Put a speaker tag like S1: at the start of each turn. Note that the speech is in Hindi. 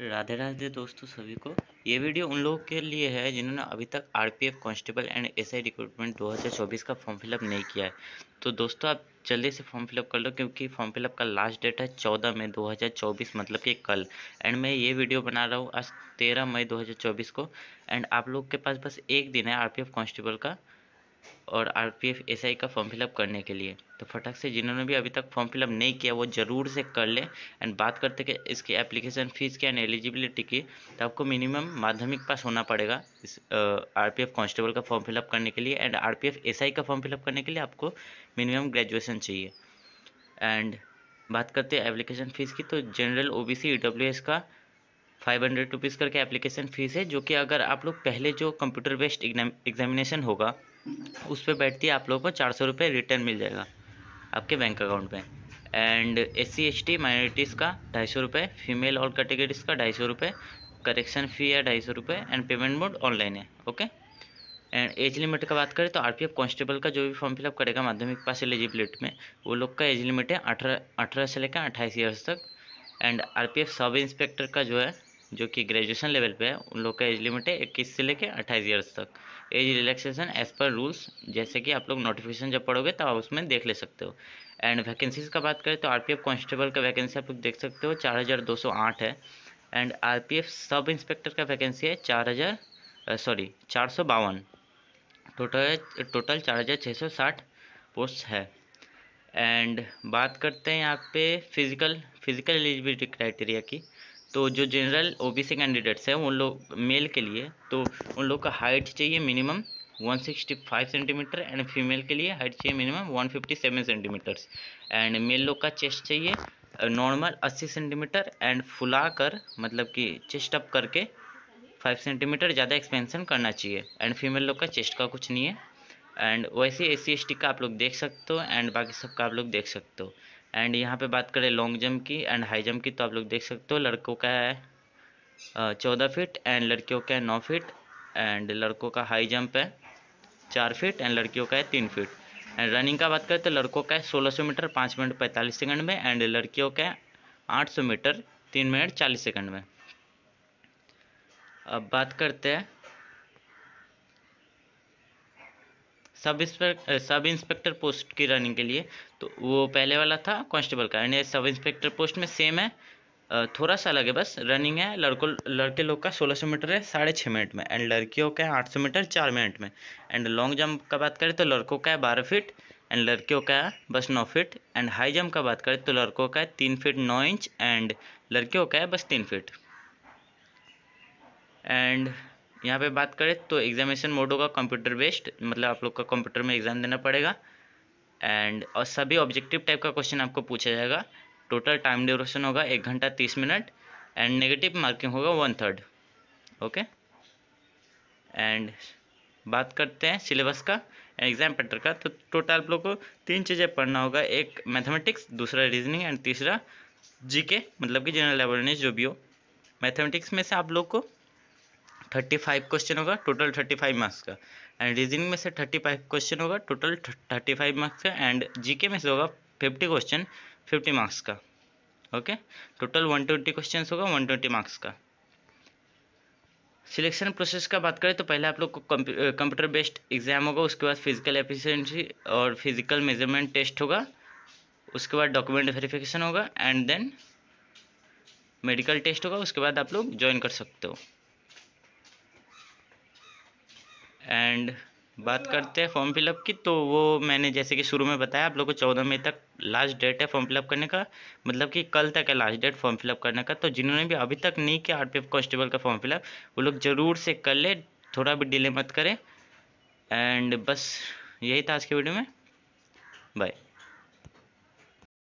S1: राधे राधे दोस्तों सभी को ये वीडियो उन लोगों के लिए है जिन्होंने अभी तक RPF constable and SI recruitment 2024 का फॉर्म फिलअप नहीं किया है तो दोस्तों आप जल्दी से फॉर्म फिलअप कर लो क्योंकि फॉर्म फिलअप का लास्ट डेट है 14 मई 2024 मतलब कि कल एंड मैं ये वीडियो बना रहा हूँ आज तेरह मई दो को एंड आप लोग के पास बस एक दिन है आर पी कांस्टेबल का और R P F S I का फॉर्म फिलअप करने के लिए तो फटक से जिन्होंने भी अभी तक फॉर्म फिलअप नहीं किया वो ज़रूर से कर लें एंड बात करते कि इसकी एप्लीकेशन फ़ीस की एंड एलिजिबिलिटी की तो आपको मिनिमम माध्यमिक पास होना पड़ेगा इस आर पी एफ कॉन्स्टेबल का फॉर्म फिलअप करने के लिए and R P F S I का फॉर्म फिलअप करने के लिए आपको मिनिमम ग्रेजुएशन चाहिए एंड बात करते हैं एप्लीकेशन फ़ीस की तो general O B C E W S का फाइव हंड्रेड रुपीज़ करके एप्लीकेशन फ़ीस है जो कि अगर आप लोग पहले जो कंप्यूटर बेस्ड एग्जामिनेशन होगा उस पर बैठती है आप लोगों को चार सौ रुपये रिटर्न मिल जाएगा आपके बैंक अकाउंट में and S C S T minorities का ढाई सौ रुपये फीमेल ऑल कैटेगरीज का ढाई सौ रुपये करेक्शन फ़ी है ढाई सौ रुपये एंड पेमेंट मोड ऑनलाइन है ओके एंड एज लिमिट का बात करें तो आर पी एफ कॉन्स्टेबल का जो भी फॉर्म फिलअप करेगा माध्यमिक पास एलिजिबिलिटी में वो लोग का एज लिमिट है अठारह अठारह से लेकर अट्ठाईस ईयर्स तक and R P F sub inspector का जो है जो कि ग्रेजुएशन लेवल पे है उन लोग का एज लिमिट है इक्कीस से लेके अट्ठाईस ईयर्स तक एज रिलैक्सेशन एज पर रूल्स जैसे कि आप लोग नोटिफिकेशन जब पढ़ोगे तो आप उसमें देख ले सकते हो एंड वैकेंसीज का बात करें तो आरपीएफ कांस्टेबल का वैकेंसी आप लोग देख सकते हो चार हज़ार दो सौ आठ है एंड एफ सब इंस्पेक्टर का वैकेंसी है चार हज़ार सॉरी चार सौ बावन टोटल टोटल चार हज़ार छः सौ साठ पोस्ट है एंड बात करते हैं यहाँ पे फिज़िकल फिज़िकल एलिजिबिलिटी क्राइटेरिया की तो जो जनरल ओबीसी कैंडिडेट्स हैं उन लोग मेल के लिए तो उन लोग का हाइट चाहिए मिनिमम 165 सेंटीमीटर एंड फीमेल के लिए हाइट चाहिए मिनिमम 157 सेंटीमीटर्स एंड मेल लोग का चेस्ट चाहिए नॉर्मल 80 सेंटीमीटर एंड फुला कर मतलब कि चेस्ट अप करके 5 सेंटीमीटर ज़्यादा एक्सपेंशन करना चाहिए एंड फीमेल लोग का चेस्ट का कुछ नहीं है एंड वैसे ए सी का आप लोग देख सकते हो एंड बाकी सब का आप लोग देख सकते हो एंड यहाँ पे बात करें लॉन्ग जंप की एंड हाई जंप की तो आप लोग देख सकते हो लड़कों का है चौदह फिट एंड लड़कियों का है नौ फिट एंड लड़कों का हाई जंप है चार फिट एंड लड़कियों का है तीन फिट एंड रनिंग का बात करें तो लड़कों का है सोलह सौ मीटर पाँच मिनट पैंतालीस सेकंड में एंड लड़कियों का है आठ सौ मीटर तीन मिनट चालीस सेकंड में अब बात करते हैं sub inspector sub inspector post की रनिंग के लिए तो वो पहले वाला था कांस्टेबल का यानी सब इंस्पेक्टर पोस्ट में सेम है थोड़ा सा अलग है बस रनिंग है लड़कों लड़के लोग का सोलह सौ मीटर है साढ़े छः मिनट में एंड लड़कियों का है आठ सौ मीटर चार मिनट में एंड लॉन्ग जंप का बात करें तो लड़कों का है बारह फिट एंड लड़कियों का है बस नौ फिट एंड हाई जंप का बात करें तो लड़कों का है तीन फिट नौ इंच एंड लड़कियों का है बस तीन फिट एंड यहाँ पे बात करें तो एग्जामिनेशन मोड होगा कंप्यूटर बेस्ड मतलब आप लोग का कंप्यूटर में एग्ज़ाम देना पड़ेगा एंड और सभी ऑब्जेक्टिव टाइप का क्वेश्चन आपको पूछा जाएगा टोटल टाइम ड्यूरेशन होगा एक घंटा तीस मिनट एंड नेगेटिव मार्किंग होगा वन थर्ड ओके एंड बात करते हैं सिलेबस का एग्जाम पेटर का तो टोटल आप लोग को तीन चीज़ें पढ़ना होगा एक मैथमेटिक्स दूसरा रीजनिंग एंड तीसरा जीके मतलब कि जनरल अवेयरनेस जो भी हो मैथमेटिक्स में से आप लोग को थर्टी फाइव क्वेश्चन होगा टोटल थर्टी फाइव मार्क्स का एंड रीजनिंग में से थर्टी फाइव क्वेश्चन होगा टोटल थर्टी फाइव मार्क्स का एंड जीके में से होगा फिफ्टी क्वेश्चन फिफ्टी मार्क्स का okay total one twenty question होगा वन ट्वेंटी मार्क्स का सिलेक्शन प्रोसेस का बात करें तो पहले आप लोग को कंप्यूटर बेस्ड एग्जाम होगा उसके बाद फिजिकल एफिशिएंसी और फिजिकल मेजरमेंट टेस्ट होगा उसके बाद डॉक्यूमेंट वेरिफिकेशन होगा एंड देन मेडिकल टेस्ट होगा उसके बाद आप लोग ज्वाइन कर सकते हो एंड बात करते हैं फॉर्म फिलअप की तो वो मैंने जैसे कि शुरू में बताया आप लोगों को चौदह मई तक लास्ट डेट है फॉर्म फिलअप करने का मतलब कि कल तक है लास्ट डेट फॉर्म फिलअप करने का तो जिन्होंने भी अभी तक नहीं किया आर कांस्टेबल का फॉर्म फिलअप वो लोग ज़रूर से कर ले थोड़ा भी डिले मत करें एंड बस यही था आज के वीडियो में बाय